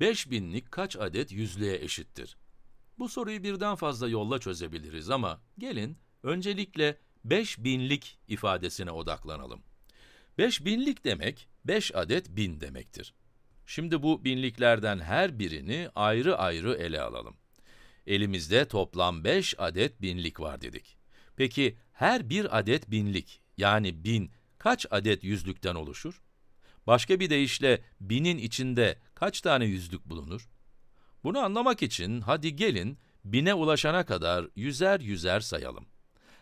5 binlik kaç adet yüzlüğe eşittir? Bu soruyu birden fazla yolla çözebiliriz ama gelin öncelikle 5 binlik ifadesine odaklanalım. 5 binlik demek 5 adet bin demektir. Şimdi bu binliklerden her birini ayrı ayrı ele alalım. Elimizde toplam 5 adet binlik var dedik. Peki her bir adet binlik yani bin kaç adet yüzlükten oluşur? Başka bir deyişle binin içinde kaç tane yüzlük bulunur? Bunu anlamak için hadi gelin bine ulaşana kadar yüzer yüzer sayalım.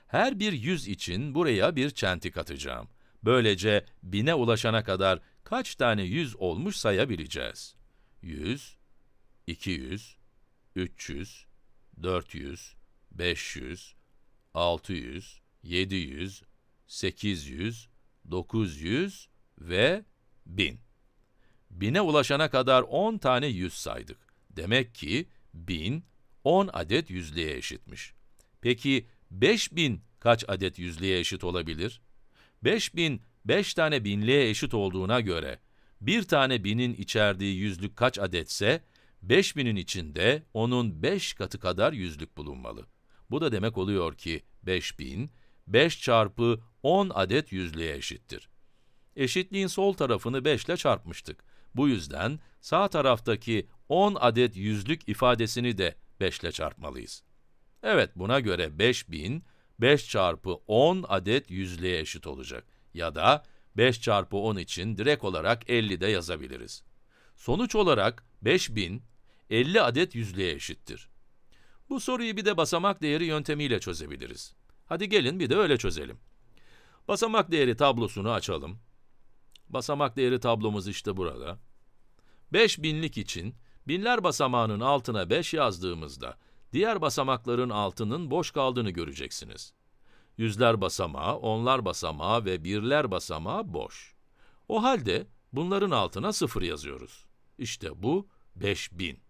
Her bir yüz için buraya bir çentik atacağım. Böylece bine ulaşana kadar kaç tane yüz olmuş sayabileceğiz. 100, 200, 300, 400, 500, 600, 700, 800, 900 ve bin. Bine ulaşana kadar 10 tane yüz saydık. Demek ki bin 10 adet yüzlüğe eşitmiş. Peki 5000 kaç adet yüzlüğe eşit olabilir? 5000 5 tane binliğe eşit olduğuna göre bir tane binin içerdiği yüzlük kaç adetse 5000'in içinde onun 5 katı kadar yüzlük bulunmalı. Bu da demek oluyor ki 5000 5 çarpı 10 adet yüzlüğe eşittir eşitliğin sol tarafını 5 ile çarpmıştık. Bu yüzden sağ taraftaki 10 adet yüzlük ifadesini de 5 ile çarpmalıyız. Evet, buna göre 5000, 5 çarpı 10 adet yüzlüğe eşit olacak. Ya da 5 çarpı 10 için direkt olarak 50 de yazabiliriz. Sonuç olarak 5000, 50 adet yüzlüğe eşittir. Bu soruyu bir de basamak değeri yöntemiyle çözebiliriz. Hadi gelin bir de öyle çözelim. Basamak değeri tablosunu açalım. Basamak değeri tablomuz işte burada. 5000'lik için binler basamağının altına 5 yazdığımızda diğer basamakların altının boş kaldığını göreceksiniz. Yüzler basamağı, onlar basamağı ve birler basamağı boş. O halde bunların altına 0 yazıyoruz. İşte bu 5000.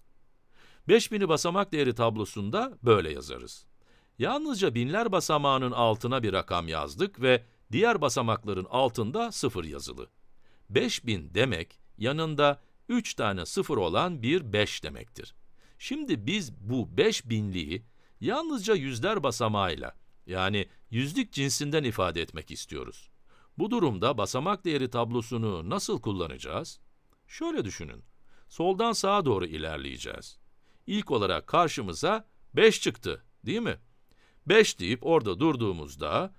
5000'i basamak değeri tablosunda böyle yazarız. Yalnızca binler basamağının altına bir rakam yazdık ve diğer basamakların altında 0 yazılı. 5000 demek yanında 3 tane sıfır olan bir 5 demektir. Şimdi biz bu 5000'liği yalnızca yüzler basamağıyla yani yüzlük cinsinden ifade etmek istiyoruz. Bu durumda basamak değeri tablosunu nasıl kullanacağız? Şöyle düşünün. Soldan sağa doğru ilerleyeceğiz. İlk olarak karşımıza 5 çıktı, değil mi? 5 deyip orada durduğumuzda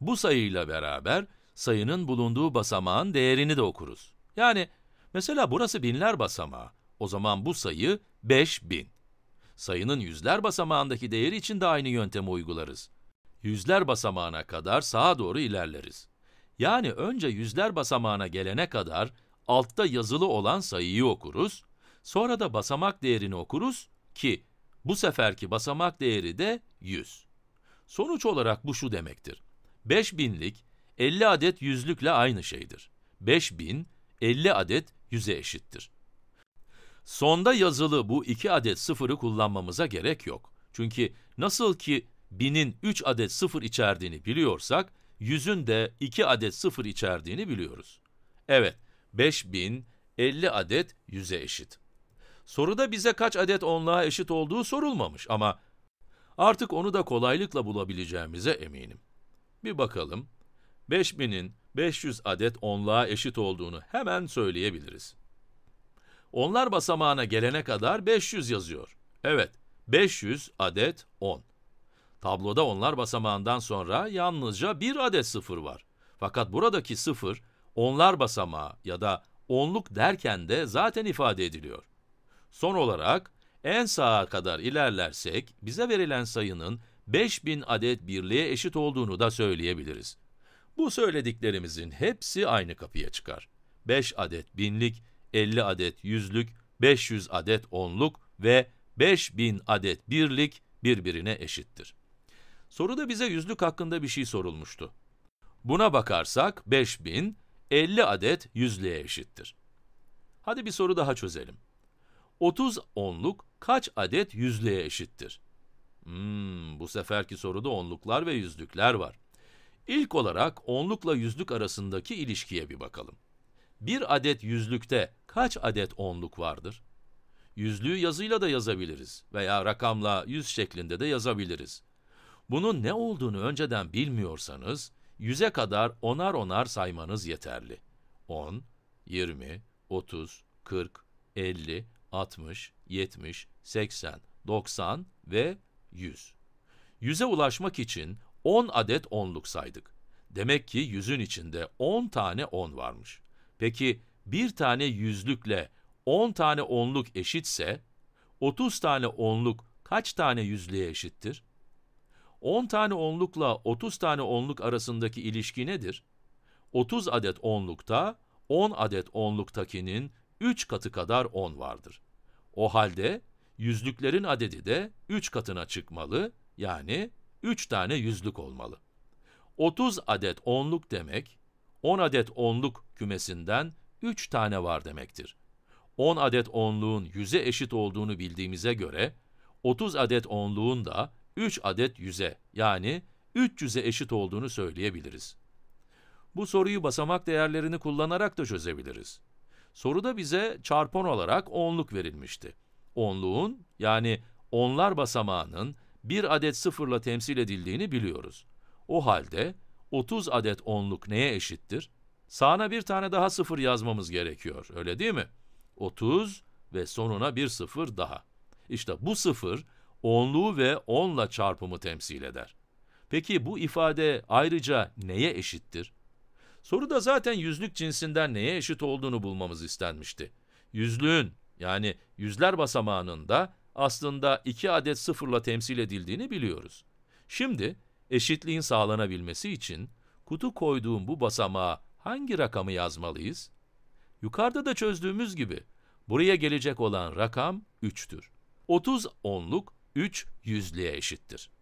bu sayıyla beraber sayının bulunduğu basamağın değerini de okuruz. Yani mesela burası binler basamağı. O zaman bu sayı 5000. Sayının yüzler basamağındaki değeri için de aynı yöntemi uygularız. Yüzler basamağına kadar sağa doğru ilerleriz. Yani önce yüzler basamağına gelene kadar altta yazılı olan sayıyı okuruz, sonra da basamak değerini okuruz ki bu seferki basamak değeri de 100. Sonuç olarak bu şu demektir. 5000'lik 50 adet yüzlükle aynı şeydir. 5000, 50 adet yüze eşittir. Sonda yazılı bu 2 adet sıfırı kullanmamıza gerek yok. Çünkü nasıl ki binin 3 adet sıfır içerdiğini biliyorsak, yüzün de 2 adet sıfır içerdiğini biliyoruz. Evet, 5000, 50 adet yüze eşit. Soruda bize kaç adet onluğa eşit olduğu sorulmamış ama artık onu da kolaylıkla bulabileceğimize eminim. Bir bakalım. 500 adet onluğa eşit olduğunu hemen söyleyebiliriz. Onlar basamağına gelene kadar 500 yazıyor. Evet, 500 adet 10. Tabloda onlar basamağından sonra yalnızca bir adet sıfır var. Fakat buradaki sıfır, onlar basamağı ya da onluk derken de zaten ifade ediliyor. Son olarak, en sağa kadar ilerlersek, bize verilen sayının 5000 adet birliğe eşit olduğunu da söyleyebiliriz. Bu söylediklerimizin hepsi aynı kapıya çıkar. 5 adet binlik, 50 adet yüzlük, 500 adet onluk ve 5000 adet birlik birbirine eşittir. Soruda bize yüzlük hakkında bir şey sorulmuştu. Buna bakarsak 5000, 50 adet yüzlüğe eşittir. Hadi bir soru daha çözelim. 30 onluk kaç adet yüzlüğe eşittir? Hmm, bu seferki soruda onluklar ve yüzlükler var. İlk olarak onlukla yüzlük arasındaki ilişkiye bir bakalım. Bir adet yüzlükte kaç adet onluk vardır? Yüzlüğü yazıyla da yazabiliriz veya rakamla yüz şeklinde de yazabiliriz. Bunun ne olduğunu önceden bilmiyorsanız, yüze kadar onar onar saymanız yeterli. 10, 20, 30, 40, 50, 60, 70, 80, 90 ve 100. Yüze ulaşmak için 10 adet onluk saydık. Demek ki yüzün içinde 10 tane 10 varmış. Peki bir tane yüzlükle 10 tane onluk eşitse, 30 tane onluk kaç tane yüzlüğe eşittir? 10 tane onlukla 30 tane onluk arasındaki ilişki nedir? 30 adet onlukta, 10 adet onluktakinin 3 katı kadar 10 vardır. O halde yüzlüklerin adedi de 3 katına çıkmalı, yani 3 tane yüzlük olmalı. 30 adet onluk demek, 10 adet onluk kümesinden 3 tane var demektir. 10 adet onluğun 100'e eşit olduğunu bildiğimize göre, 30 adet onluğun da 3 adet 100'e yani 300'e eşit olduğunu söyleyebiliriz. Bu soruyu basamak değerlerini kullanarak da çözebiliriz. Soruda bize çarpan olarak onluk verilmişti. Onluğun yani onlar basamağının bir adet sıfırla temsil edildiğini biliyoruz. O halde 30 adet onluk neye eşittir? Sağına bir tane daha sıfır yazmamız gerekiyor, öyle değil mi? 30 ve sonuna bir sıfır daha. İşte bu sıfır, onluğu ve onla çarpımı temsil eder. Peki bu ifade ayrıca neye eşittir? Soruda zaten yüzlük cinsinden neye eşit olduğunu bulmamız istenmişti. Yüzlüğün yani yüzler basamağının da aslında iki adet sıfırla temsil edildiğini biliyoruz. Şimdi eşitliğin sağlanabilmesi için kutu koyduğum bu basamağa hangi rakamı yazmalıyız? Yukarıda da çözdüğümüz gibi buraya gelecek olan rakam 3'tür. 30 onluk 3 yüzlüğe eşittir.